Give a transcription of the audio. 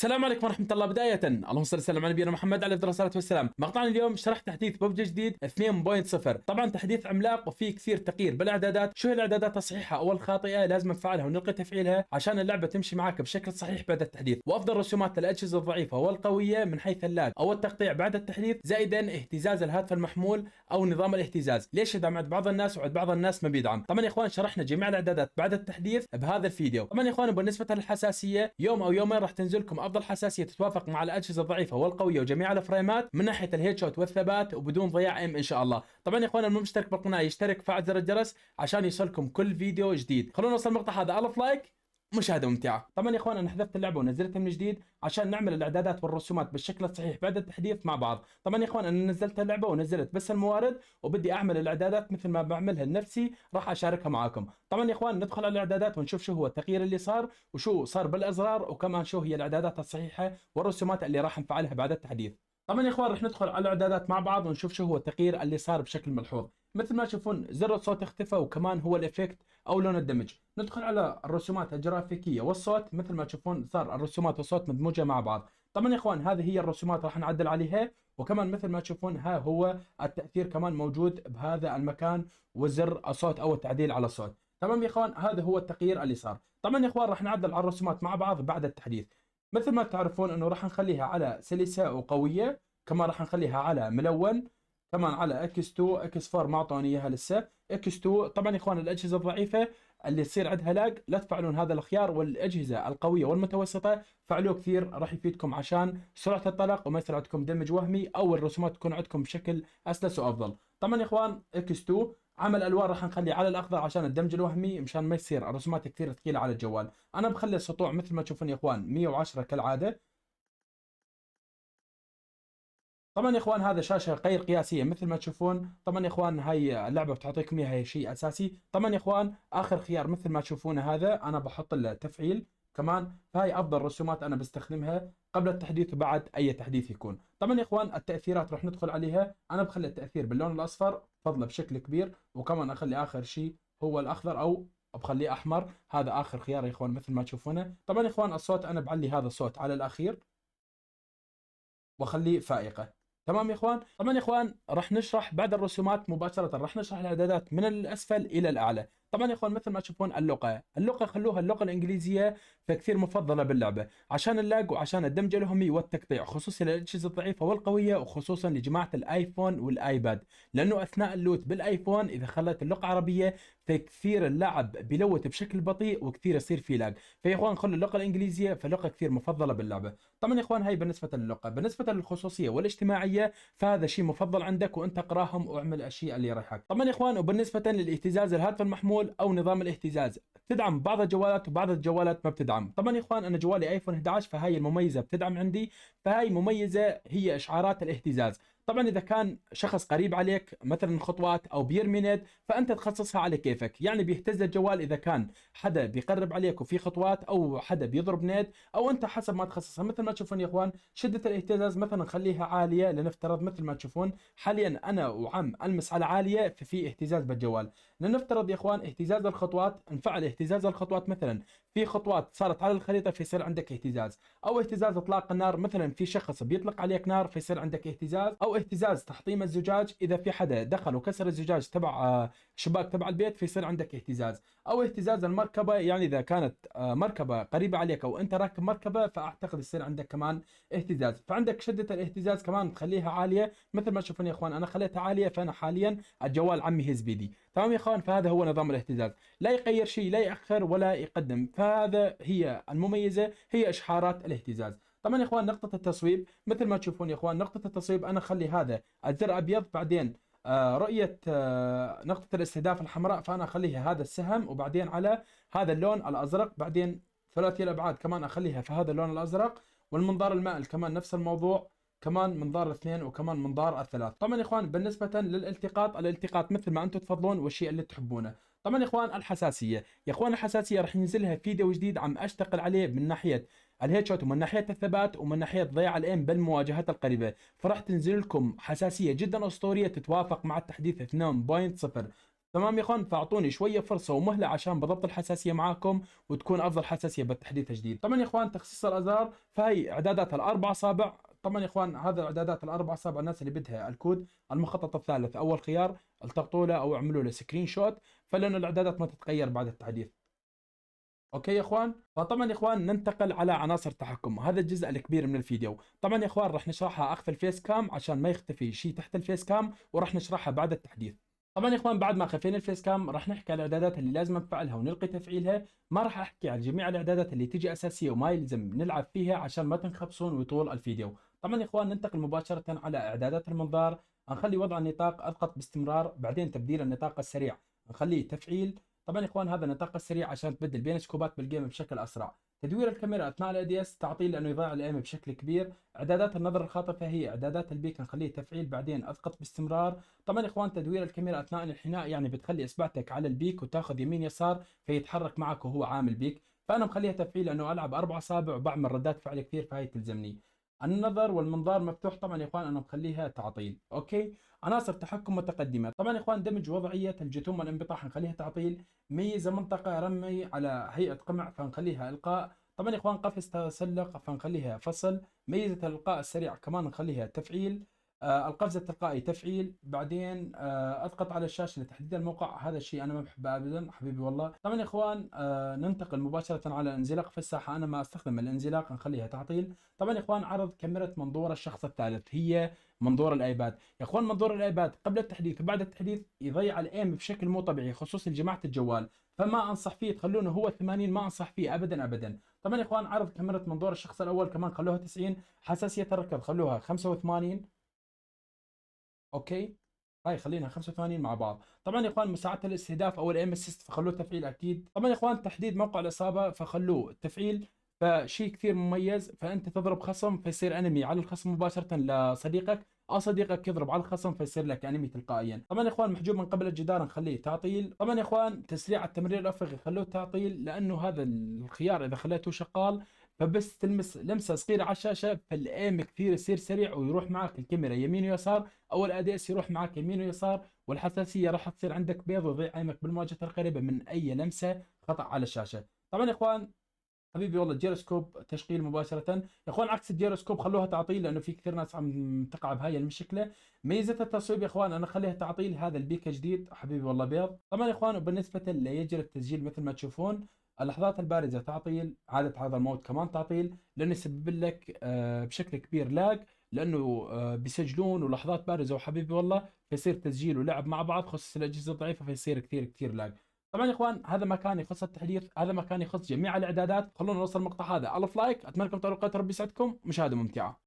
السلام عليكم ورحمة الله بداية اللهم صل وسلم على نبينا محمد عليه الصلاة والسلام مقطعنا اليوم شرح تحديث ببجي جديد 2.0 طبعا تحديث عملاق وفيه كثير تغيير بالاعدادات شو هي الاعدادات الصحيحة او الخاطئة لازم نفعلها ونلقي تفعيلها عشان اللعبة تمشي معك بشكل صحيح بعد التحديث وافضل رسومات للاجهزة الضعيفة والقوية من حيث اللاج او التقطيع بعد التحديث زائدا اهتزاز الهاتف المحمول او نظام الاهتزاز ليش يدعم عند بعض الناس وعند بعض الناس ما بيدعم طبعا يا اخوان شرحنا جميع الاعدادات بعد التحديث بهذا الفيديو طبعا يا اخوان بالنسبة للحساسية يوم او يومين راح تنزلكم بعض الحساسيه تتوافق مع الاجهزه الضعيفه والقويه وجميع الفريمات من ناحيه الهيد شوت والثبات وبدون ضياع ام ان شاء الله طبعا يا اخوان المشترك بالقناه يشترك فعل زر الجرس عشان يوصلكم كل فيديو جديد خلونا نوصل المقطع هذا الف لايك مشاهده ممتعه طبعا يا اخوان انا حذفت اللعبه ونزلتها من جديد عشان نعمل الاعدادات والرسومات بالشكل الصحيح بعد التحديث مع بعض طبعا يا اخوان انا نزلت اللعبه ونزلت بس الموارد وبدي اعمل الاعدادات مثل ما بعملها لنفسي راح اشاركها معاكم طبعا يا اخوان ندخل على الاعدادات ونشوف شو هو التغيير اللي صار وشو صار بالازرار وكمان شو هي الاعدادات الصحيحه والرسومات اللي راح نفعلها بعد التحديث طبعا يا اخوان رح ندخل على الاعدادات مع بعض ونشوف شو هو التغيير اللي صار بشكل ملحوظ مثل ما تشوفون زر الصوت اختفى وكمان هو الافكت او لون الدمج ندخل على الرسومات الجرافيكيه والصوت مثل ما تشوفون صار الرسومات والصوت مدموجه مع بعض طبعا يا اخوان هذه هي الرسومات راح نعدل عليها وكمان مثل ما تشوفون ها هو التاثير كمان موجود بهذا المكان وزر الصوت او التعديل على الصوت تمام يا اخوان هذا هو التغيير اللي صار طبعا يا اخوان راح نعدل على الرسومات مع بعض بعد التحديث مثل ما تعرفون انه راح نخليها على سلسة وقوية كمان راح نخليها على ملون كمان على اكس 2 اكس 4 ما اعطوني اياها لسه اكس 2 طبعا يا اخوان الاجهزه الضعيفه اللي تصير عندها لاج لا تفعلون هذا الخيار والاجهزه القويه والمتوسطه فعلوه كثير راح يفيدكم عشان سرعه الطلق وما يصير عندكم دمج وهمي او الرسومات تكون عندكم بشكل اسلس وافضل طبعا يا اخوان اكس 2 عمل الوان راح نخليه على الاخضر عشان الدمج الوهمي مشان ما يصير الرسومات كثير ثقيله على الجوال انا بخلي السطوع مثل ما تشوفون يا اخوان 110 كالعاده طبعا يا اخوان هذا شاشه غير قياسيه مثل ما تشوفون طبعا يا اخوان هاي اللعبه بتعطيكم اياها شيء اساسي طبعا يا اخوان اخر خيار مثل ما تشوفون هذا انا بحط التفعيل كمان فهي افضل رسومات انا بستخدمها قبل التحديث وبعد اي تحديث يكون طبعا يا اخوان التاثيرات راح ندخل عليها انا بخلي التاثير باللون الاصفر فضله بشكل كبير وكمان اخلي اخر شيء هو الاخضر او بخليه احمر هذا اخر خيار يا اخوان مثل ما تشوفونه طبعا يا اخوان الصوت انا بعلي هذا الصوت على الاخير واخليه فائقه تمام يا اخوان طبعا يا اخوان راح نشرح بعد الرسومات مباشره راح نشرح الاعدادات من الاسفل الى الاعلى طبعا يا اخوان مثل ما تشوفون اللغه اللغه خلوها اللغه الانجليزيه فكثير مفضله باللعبه عشان اللاج وعشان الدمج الهمي والتقطيع خصوصا للاجهزه الضعيفه والقويه وخصوصا لجماعه الايفون والايباد لانه اثناء اللوت بالايفون اذا خلت اللغه عربيه فكثير اللعب بيلوت بشكل بطيء وكثير يصير في لاج فيا اخوان خلوا اللغه الانجليزيه فلغه كثير مفضله باللعبه طبعا يا اخوان هاي بالنسبه للغه بالنسبه للخصوصيه والاجتماعيه فهذا شيء مفضل عندك وانت اقراهم واعمل الاشياء اللي يريحك طبعا يا اخوان وبالنسبه للاهتزاز الهاتف المحمول او نظام الاهتزاز تدعم بعض الجوالات وبعض الجوالات ما بتدعم طبعا يا اخوان انا جوالي ايفون 11 فهاي المميزه بتدعم عندي فهاي مميزه هي اشعارات الاهتزاز طبعا اذا كان شخص قريب عليك مثلا خطوات او بير مينيت فانت تخصصها على كيفك يعني بيهتز الجوال اذا كان حدا بيقرب عليك وفي خطوات او حدا بيضرب نيت او انت حسب ما تخصصها مثل ما تشوفون يا اخوان شده الاهتزاز مثلا خليها عاليه لنفترض مثل ما تشوفون حاليا انا وعم المس على عاليه ففي اهتزاز بالجوال لنفترض يا اخوان اهتزاز الخطوات انفعل اهتزاز الخطوات مثلا في خطوات صارت على الخريطه فيصير عندك اهتزاز او اهتزاز اطلاق النار مثلا في شخص بيطلق عليك نار فيصير عندك اهتزاز او اهتزاز تحطيم الزجاج اذا في حدا دخل وكسر الزجاج تبع آه، شباك تبع البيت فيصير عندك اهتزاز او اهتزاز المركبه يعني اذا كانت آه، مركبه قريبه عليك او انت راكب مركبه فاعتقد يصير عندك كمان اهتزاز فعندك شده الاهتزاز كمان تخليها عاليه مثل ما تشوفون يا اخوان انا خليتها عاليه فانا حاليا الجوال عمي هز بيدي تمام يا اخوان فهذا هو نظام الاهتزاز لا يغير شيء لا ياخر ولا يقدم فهذا هي المميزه هي اشحارات الاهتزاز طبعا يا اخوان نقطه التصويب مثل ما تشوفون يا اخوان نقطه التصويب انا اخلي هذا الزر ابيض بعدين آه، رؤية آه، نقطة الاستهداف الحمراء فأنا أخليها هذا السهم وبعدين على هذا اللون الأزرق بعدين ثلاثي الأبعاد كمان أخليها في هذا اللون الأزرق والمنظار المائل كمان نفس الموضوع كمان منظار الاثنين وكمان منظار الثلاث طبعا يا اخوان بالنسبة للالتقاط الالتقاط مثل ما انتم تفضلون والشيء اللي تحبونه طبعا يا اخوان الحساسيه يا اخوان الحساسيه راح ينزلها فيديو جديد عم اشتغل عليه من ناحيه الهيد شوت ومن ناحيه الثبات ومن ناحيه ضياع الايم بالمواجهات القريبه فراح تنزل لكم حساسيه جدا اسطوريه تتوافق مع التحديث 2.0 تمام يا اخوان فاعطوني شويه فرصه ومهله عشان بضبط الحساسيه معاكم وتكون افضل حساسيه بالتحديث الجديد طبعا يا اخوان تخصيص الازرار فهي اعدادات الاربع اصابع طبعا يا اخوان هذا الاعدادات الاربع اصابع الناس اللي بدها الكود المخطط الثالث اول خيار التقطوا له او اعملوا له سكرين شوت فلانه الاعدادات ما تتغير بعد التحديث اوكي يا اخوان فطبعا يا اخوان ننتقل على عناصر تحكم هذا الجزء الكبير من الفيديو طبعا يا اخوان راح نشرحها اخف الفيس كام عشان ما يختفي شيء تحت الفيس كام وراح نشرحها بعد التحديث طبعا يا اخوان بعد ما خفينا الفيس كام راح نحكي على الاعدادات اللي لازم نفعلها ونلقي تفعيلها ما راح احكي عن جميع الاعدادات اللي تجي اساسيه وما يلزم نلعب فيها عشان ما تنخبصون ويطول الفيديو طبعا يا اخوان ننتقل مباشره على اعدادات المنظار نخلي وضع النطاق اضغط باستمرار بعدين تبديل النطاق السريع نخليه تفعيل طبعا يا اخوان هذا النطاق السريع عشان تبدل بين سكوبات بالجيم بشكل اسرع تدوير الكاميرا اثناء الاي دي اس تعطيل لانه يضيع الايم بشكل كبير اعدادات النظر الخاطفه هي اعدادات البيك نخليه تفعيل بعدين اضغط باستمرار طبعا يا اخوان تدوير الكاميرا اثناء الانحناء يعني بتخلي اصبعتك على البيك وتاخذ يمين يسار فيتحرك معك وهو عامل بيك فانا مخليها تفعيل لانه العب اربع اصابع وبعمل ردات فعل كثير فهي تلزمني النظر والمنظار مفتوح طبعا يا اخوان انا مخليها تعطيل اوكي عناصر تحكم متقدمه طبعا يا اخوان دمج وضعيه الجثوم والانبطاح نخليها تعطيل ميزه منطقه رمي على هيئه قمع فنخليها القاء طبعا يا اخوان قفز تسلق فنخليها فصل ميزه الالقاء السريع كمان نخليها تفعيل آه، القفزه التلقائي تفعيل بعدين آه، اضغط على الشاشه لتحديد الموقع هذا الشيء انا ما بحبه ابدا حبيبي والله طبعا يا اخوان آه، ننتقل مباشره على الانزلاق في الساحه انا ما استخدم الانزلاق نخليها تعطيل طبعا يا اخوان عرض كاميرا منظور الشخص الثالث هي منظور الايباد يا اخوان منظور الايباد قبل التحديث وبعد التحديث يضيع الايم بشكل مو طبيعي خصوصا جماعه الجوال فما انصح فيه تخلونه هو 80 ما انصح فيه ابدا ابدا طبعا يا اخوان عرض كاميرا منظور الشخص الاول كمان خلوها 90 حساسيه الركض خلوها 85 اوكي هاي خلينا 85 مع بعض طبعا يا اخوان مساعده الاستهداف او الام اسيست فخلوه تفعيل اكيد طبعا يا اخوان تحديد موقع الاصابه فخلوه تفعيل فشيء كثير مميز فانت تضرب خصم فيصير انمي على الخصم مباشره لصديقك او صديقك يضرب على الخصم فيصير لك انمي تلقائيا طبعا يا اخوان محجوب من قبل الجدار نخليه تعطيل طبعا يا اخوان تسريع التمرير الافقي خلوه تعطيل لانه هذا الخيار اذا خليته شغال فبس تلمس لمسه صغيره على الشاشه فالايم كثير يصير سريع ويروح معك الكاميرا يمين ويسار او اس يروح معك يمين ويسار والحساسيه راح تصير عندك بيض ويضيع ايمك بالمواجهه القريبه من اي لمسه خطا على الشاشه طبعا يا اخوان حبيبي والله الجيروسكوب تشغيل مباشره يا اخوان عكس الجيروسكوب خلوها تعطيل لانه في كثير ناس عم تقع بهاي المشكله ميزه التصويب يا اخوان انا خليها تعطيل هذا البيك جديد حبيبي والله بيض طبعا يا اخوان وبالنسبه ليجري التسجيل مثل ما تشوفون اللحظات البارزه تعطيل عاده هذا الموت كمان تعطيل لانه يسبب لك آه، بشكل كبير لاج لانه آه، بيسجلون ولحظات بارزه وحبيبي والله فيصير تسجيل ولعب مع بعض خصوصا الاجهزه الضعيفه فيصير كثير كثير لاج طبعا يا اخوان هذا ما كان يخص التحديث هذا ما كان يخص جميع الاعدادات خلونا نوصل المقطع هذا الف لايك اتمنى لكم تعليقات ربي يسعدكم مشاهده ممتعه